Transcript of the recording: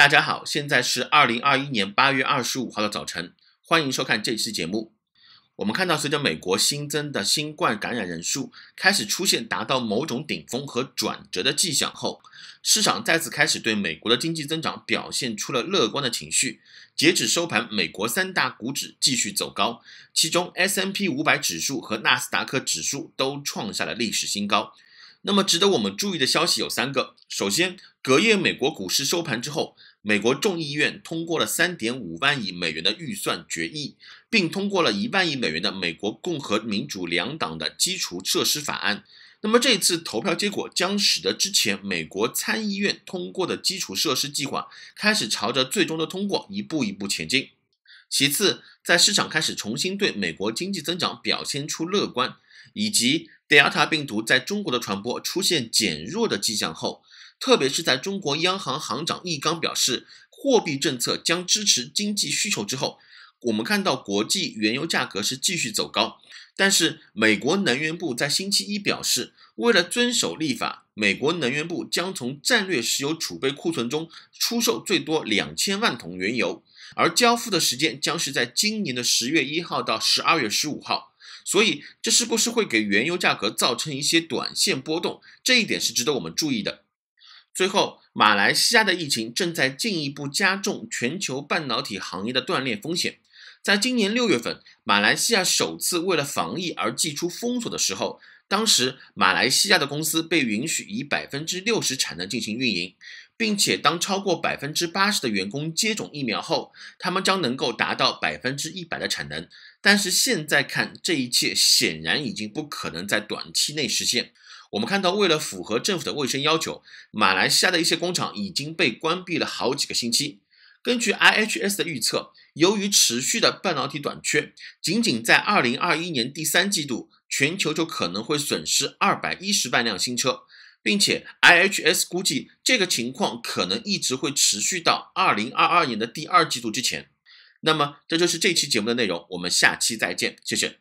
大家好，现在是二零二一年八月二十五号的早晨，欢迎收看这期节目。我们看到，随着美国新增的新冠感染人数开始出现达到某种顶峰和转折的迹象后，市场再次开始对美国的经济增长表现出了乐观的情绪。截止收盘，美国三大股指继续走高，其中 S M P 五百指数和纳斯达克指数都创下了历史新高。那么，值得我们注意的消息有三个。首先，隔夜美国股市收盘之后。美国众议院通过了三点五万亿美元的预算决议，并通过了一万亿美元的美国共和民主两党的基础设施法案。那么这次投票结果将使得之前美国参议院通过的基础设施计划开始朝着最终的通过一步一步前进。其次，在市场开始重新对美国经济增长表现出乐观，以及 Delta 病毒在中国的传播出现减弱的迹象后。特别是在中国央行行长易纲表示货币政策将支持经济需求之后，我们看到国际原油价格是继续走高。但是，美国能源部在星期一表示，为了遵守立法，美国能源部将从战略石油储备库存中出售最多两千万桶原油，而交付的时间将是在今年的十月一号到十二月十五号。所以，这是不是会给原油价格造成一些短线波动？这一点是值得我们注意的。最后，马来西亚的疫情正在进一步加重全球半导体行业的断裂风险。在今年六月份，马来西亚首次为了防疫而祭出封锁的时候，当时马来西亚的公司被允许以百分之六十产能进行运营。并且，当超过百分之八十的员工接种疫苗后，他们将能够达到百分之一百的产能。但是，现在看这一切显然已经不可能在短期内实现。我们看到，为了符合政府的卫生要求，马来西亚的一些工厂已经被关闭了好几个星期。根据 IHS 的预测，由于持续的半导体短缺，仅仅在二零二一年第三季度，全球就可能会损失二百一十万辆新车。并且 IHS 估计，这个情况可能一直会持续到二零二二年的第二季度之前。那么，这就是这期节目的内容。我们下期再见，谢谢。